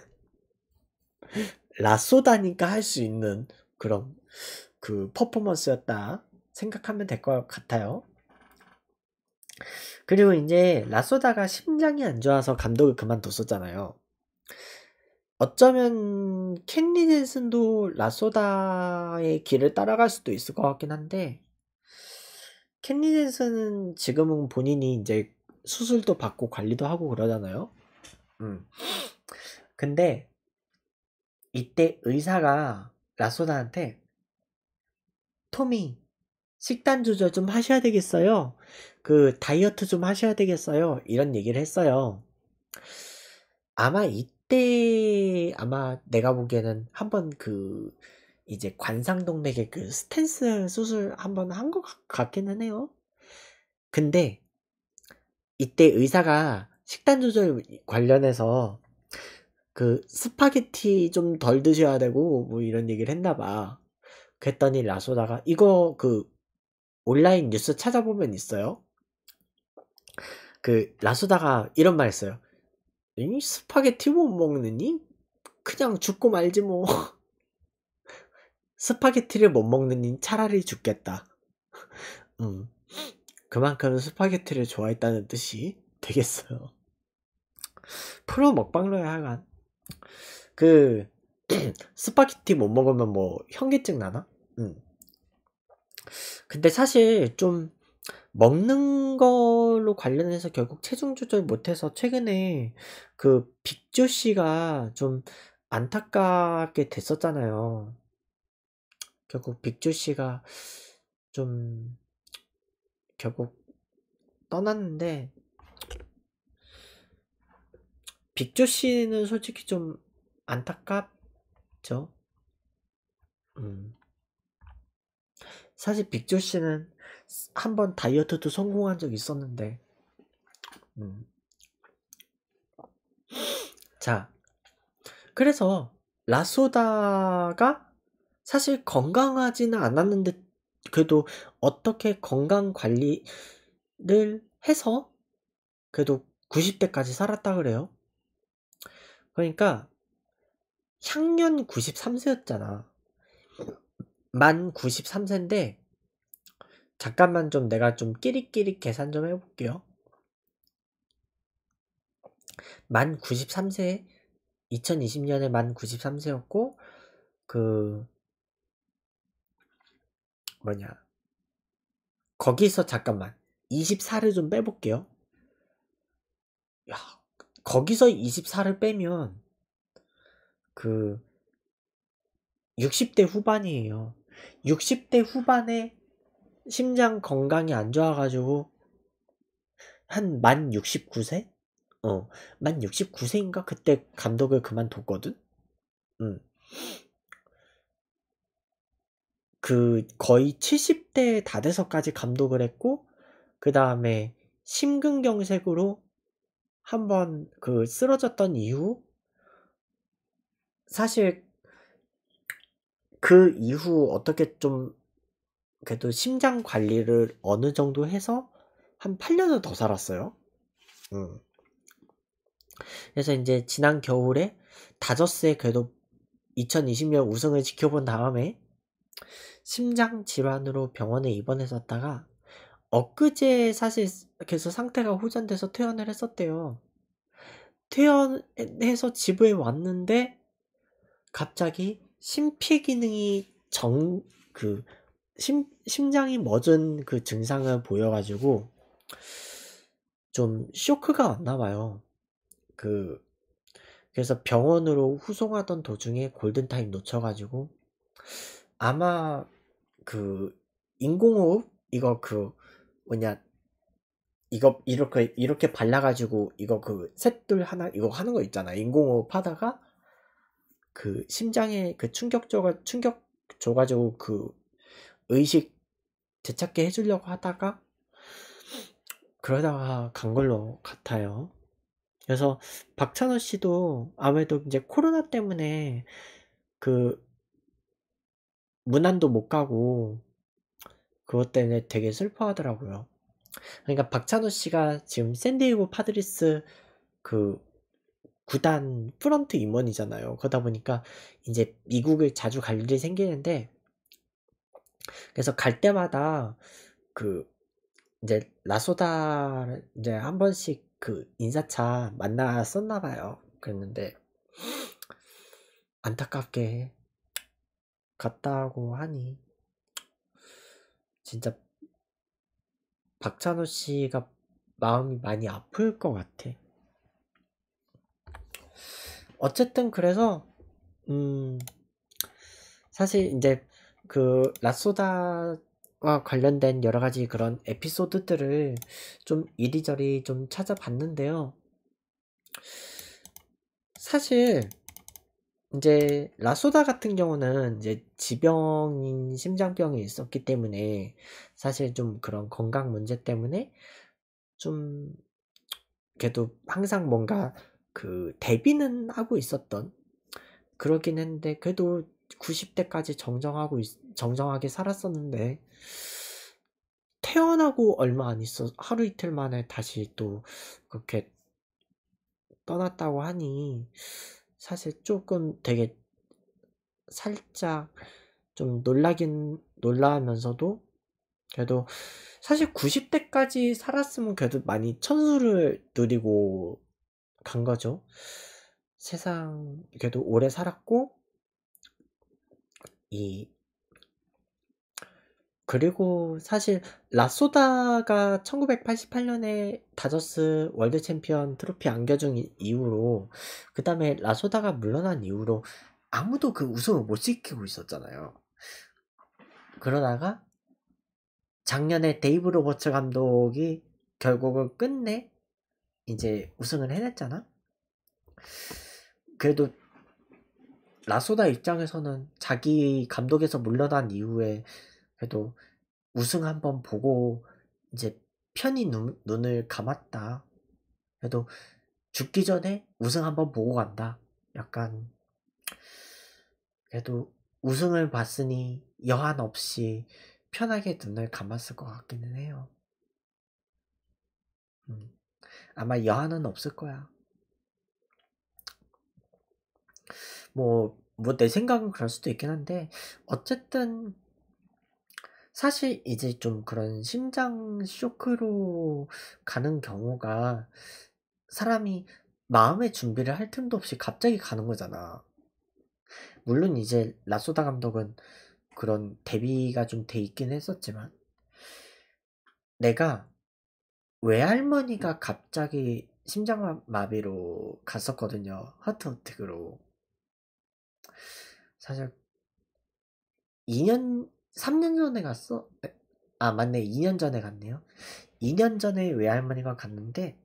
라소다니까 할 수 있는 그런 그 퍼포먼스였다 생각하면 될 것 같아요. 그리고 이제 라소다가 심장이 안 좋아서 감독을 그만뒀었잖아요. 어쩌면 캔리 넬슨도 라소다의 길을 따라갈 수도 있을 것 같긴 한데 캔리 넬슨은 지금은 본인이 이제 수술도 받고 관리도 하고 그러잖아요. 음. 근데 이때 의사가 라소다한테 토미 식단 조절 좀 하셔야 되겠어요. 그 다이어트 좀 하셔야 되겠어요. 이런 얘기를 했어요. 아마 이때 아마 내가 보기에는 한번 그 이제 관상동맥의 그 스탠스 수술 한번 한 것 같기는 해요. 근데 이때 의사가 식단 조절 관련해서 그 스파게티 좀 덜 드셔야 되고 뭐 이런 얘기를 했나 봐. 그랬더니 라소다가 이거 그 온라인 뉴스 찾아보면 있어요. 그 라수다가 이런 말 했어요. 이 스파게티 못 먹느니? 그냥 죽고 말지 뭐. 스파게티를 못 먹느니 차라리 죽겠다. 음. 그만큼 스파게티를 좋아했다는 뜻이 되겠어요. 프로 먹방로야 하간. 그 스파게티 못 먹으면 뭐 현기증 나나? 음. 근데 사실 좀 먹는 걸로 관련해서 결국 체중 조절 못해서 최근에 그 빅조 씨가 좀 안타깝게 됐었잖아요. 결국 빅조 씨가 좀 결국 떠났는데 빅조 씨는 솔직히 좀 안타깝죠. 음. 사실 빅조 씨는 한번 다이어트도 성공한 적 있었는데 음. 자 그래서 라소다가 사실 건강하지는 않았는데 그래도 어떻게 건강 관리를 해서 그래도 90대까지 살았다 그래요 그러니까 향년 93세였잖아 만 93세인데 잠깐만 좀 내가 좀 끼리끼리 계산 좀 해볼게요. 만 93세 2020년에 만 93세였고 그 뭐냐 거기서 잠깐만 24를 좀 빼볼게요. 야 거기서 24를 빼면 그 60대 후반이에요. 60대 후반에 심장 건강이 안 좋아가지고 한 만 69세? 어, 만 69세인가 그때 감독을 그만뒀거든. 음. 그 거의 70대 다 돼서까지 감독을 했고 그 다음에 심근경색으로 한 번 그 쓰러졌던 이후 사실 그 이후 어떻게 좀 그래도 심장 관리를 어느 정도 해서 한 8년을 더 살았어요. 음. 그래서 이제 지난 겨울에 다저스의 그래도 2020년 우승을 지켜본 다음에 심장 질환으로 병원에 입원했었다가 엊그제 사실 계속 상태가 호전돼서 퇴원을 했었대요. 퇴원해서 집에 왔는데 갑자기 심폐 기능이 정 그 심 심장이 멎은 그 증상을 보여가지고 좀 쇼크가 왔나 봐요. 그 그래서 병원으로 후송하던 도중에 골든타임 놓쳐가지고 아마 그 인공호흡 이거 그 뭐냐 이거 이렇게 이렇게 발라가지고 이거 그 셋둘 하나 이거 하는 거 있잖아 인공호흡 하다가 그 심장에 그 충격조가 충격 줘가지고 그 의식 되찾게 해주려고 하다가 그러다가 간 걸로 같아요. 그래서 박찬호 씨도 아무래도 이제 코로나 때문에 그 문안도 못 가고 그것 때문에 되게 슬퍼하더라고요. 그러니까 박찬호 씨가 지금 샌디에고 파드리스 그 구단 프런트 임원이잖아요. 그러다 보니까 이제 미국을 자주 갈 일이 생기는데 그래서 갈 때마다 그 이제 라소다 이제 한 번씩 그 인사차 만났었나 봐요. 그랬는데 안타깝게 갔다고 하니 진짜 박찬호 씨가 마음이 많이 아플 것 같아. 어쨌든 그래서 음 사실 이제 그 라소다와 관련된 여러 가지 그런 에피소드들을 좀 이리저리 좀 찾아봤는데요. 사실 이제 라소다 같은 경우는 이제 지병인 심장병이 있었기 때문에 사실 좀 그런 건강 문제 때문에 좀그래도 항상 뭔가 그데뷔는 하고 있었던 그러긴 했는데 그래도 90대까지 정정하고 있, 정정하게 살았었는데 태어나고 얼마 안 있어 하루 이틀 만에 다시 또 그렇게 떠났다고 하니 사실 조금 되게 살짝 좀 놀라긴 놀라면서도 그래도 사실 90대까지 살았으면 그래도 많이 천수를 누리고 간 거죠. 세상 그래도 오래 살았고 이 그리고 사실 라소다가 1988년에 다저스 월드 챔피언 트로피 안겨준 이후로 그 다음에 라소다가 물러난 이후로 아무도 그 우승을 못 지키고 있었잖아요. 그러다가 작년에 데이브 로버츠 감독이 결국은 끝내 이제 우승을 해냈잖아? 그래도 라소다 입장에서는 자기 감독에서 물러난 이후에 그래도 우승 한번 보고 이제 편히 눈, 눈을 감았다. 그래도 죽기 전에 우승 한번 보고 간다. 약간 그래도 우승을 봤으니 여한 없이 편하게 눈을 감았을 것 같기는 해요. 음. 아마 여한은 없을 거야. 뭐, 뭐내 생각은 그럴 수도 있긴 한데, 어쨌든, 사실 이제 좀 그런 심장 쇼크로 가는 경우가 사람이 마음의 준비를 할 틈도 없이 갑자기 가는 거잖아. 물론 이제 라소다 감독은 그런 데뷔가좀 돼 있긴 했었지만 내가 외할머니가 갑자기 심장마비로 갔었거든요. 하트 어택으로. 사실 2년 3년 전에 갔어? 아 맞네 2년 전에 갔네요 2년 전에 외할머니가 갔는데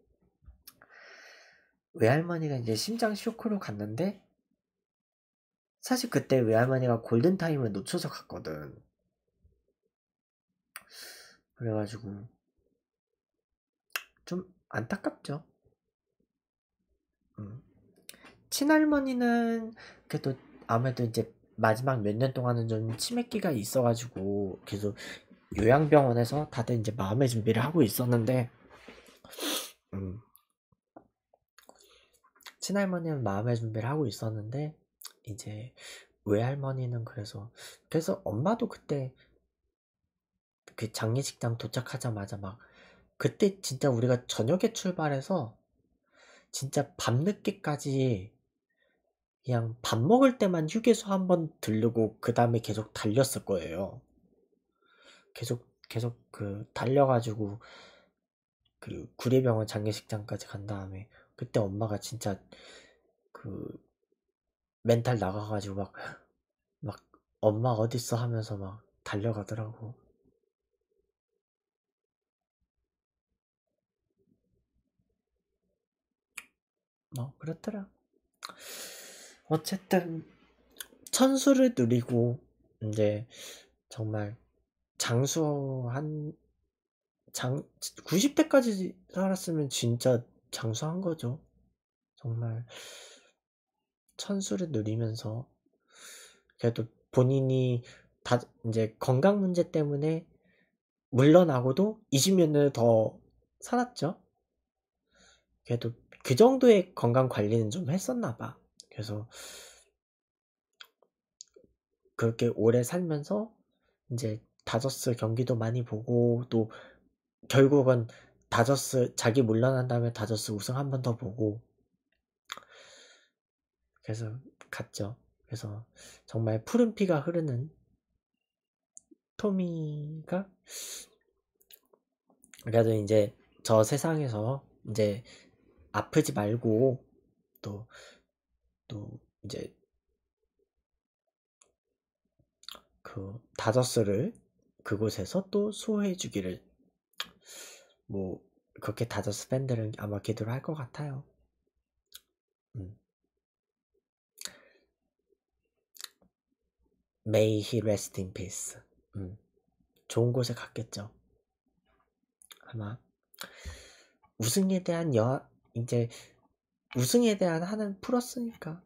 외할머니가 이제 심장 쇼크로 갔는데 사실 그때 외할머니가 골든타임을 놓쳐서 갔거든 그래가지고 좀 안타깝죠. 음. 친할머니는 그래도 아무래도 이제 마지막 몇 년 동안은 좀 치매기가 있어가지고 계속 요양병원에서 다들 이제 마음의 준비를 하고 있었는데, 음. 친할머니는 마음의 준비를 하고 있었는데 이제 외할머니는 그래서 그래서 엄마도 그때 그 장례식장 도착하자마자 막 그때 진짜 우리가 저녁에 출발해서 진짜 밤늦게까지 그냥 밥 먹을 때만 휴게소 한 번 들르고 그 다음에 계속 달렸을 거예요. 계속 계속 그 달려가지고 그 구례병원 장례식장까지 간 다음에 그때 엄마가 진짜 그 멘탈 나가가지고 막 막 엄마 어딨어 하면서 막 달려가더라고. 뭐 그렇더라. 어쨌든 천수를 누리고 이제 정말 장수한 장 90대까지 살았으면 진짜 장수한 거죠. 정말 천수를 누리면서 그래도 본인이 다 이제 건강 문제 때문에 물러나고도 20년을 더 살았죠. 그래도 그 정도의 건강 관리는 좀 했었나 봐. 그래서 그렇게 오래 살면서 이제 다저스 경기도 많이 보고 또 결국은 다저스 자기 물러난 다음에 다저스 우승 한 번 더 보고 그래서 갔죠. 그래서 정말 푸른 피가 흐르는 토미가 그래도 이제 저 세상에서 이제 아프지 말고 또, 또 이제 그 다저스를 그곳에서 또 수호해 주기를 뭐 그렇게 다저스 팬들은 아마 기도를 할 것 같아요. 음. May he rest in peace. 음. 좋은 곳에 갔겠죠. 아마 우승에 대한 여, 이제 우승에 대한 한은 풀었으니까